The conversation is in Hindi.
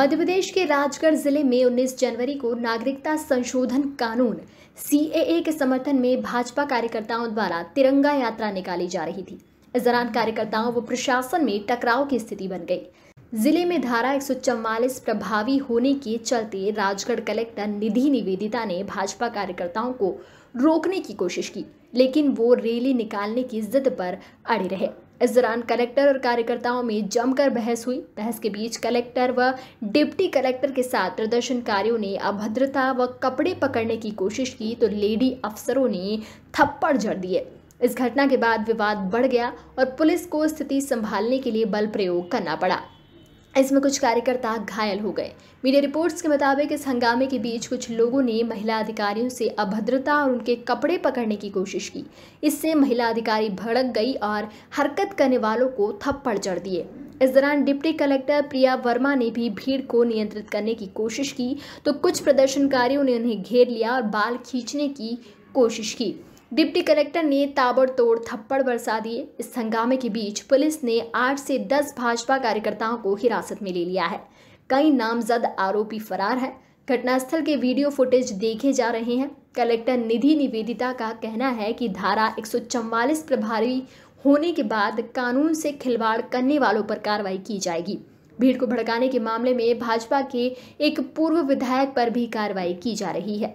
मध्य प्रदेश के राजगढ़ जिले में 19 जनवरी को नागरिकता संशोधन कानून सी के समर्थन में भाजपा कार्यकर्ताओं द्वारा तिरंगा यात्रा निकाली जा रही थी इस दौरान कार्यकर्ताओं व प्रशासन में टकराव की स्थिति बन गई जिले में धारा एक प्रभावी होने के चलते राजगढ़ कलेक्टर निधि निवेदिता ने भाजपा कार्यकर्ताओं को रोकने की कोशिश की लेकिन वो रैली निकालने की जिद पर अड़े रहे इस दौरान कलेक्टर और कार्यकर्ताओं में जमकर बहस हुई बहस के बीच कलेक्टर व डिप्टी कलेक्टर के साथ प्रदर्शनकारियों ने अभद्रता व कपड़े पकड़ने की कोशिश की तो लेडी अफसरों ने थप्पड़ जड़ दिए इस घटना के बाद विवाद बढ़ गया और पुलिस को स्थिति संभालने के लिए बल प्रयोग करना पड़ा इसमें कुछ कार्यकर्ता घायल हो गए मीडिया रिपोर्ट्स के मुताबिक इस हंगामे के बीच कुछ लोगों ने महिला अधिकारियों से अभद्रता और उनके कपड़े पकड़ने की कोशिश की इससे महिला अधिकारी भड़क गई और हरकत करने वालों को थप्पड़ चढ़ दिए इस दौरान डिप्टी कलेक्टर प्रिया वर्मा ने भी भीड़ को नियंत्रित करने की कोशिश की तो कुछ प्रदर्शनकारियों ने उन्हें घेर लिया और बाल खींचने की कोशिश की डिप्टी कलेक्टर ने ताबड़तोड़ थप्पड़ बरसा दिए इस हंगामे के बीच पुलिस ने आठ से दस भाजपा कार्यकर्ताओं को हिरासत में ले लिया है कई नामजद आरोपी फरार हैं घटनास्थल के वीडियो फुटेज देखे जा रहे हैं कलेक्टर निधि निवेदिता का कहना है कि धारा एक प्रभारी होने के बाद कानून से खिलवाड़ करने वालों पर कार्रवाई की जाएगी भीड़ को भड़काने के मामले में भाजपा के एक पूर्व विधायक पर भी कार्रवाई की जा रही है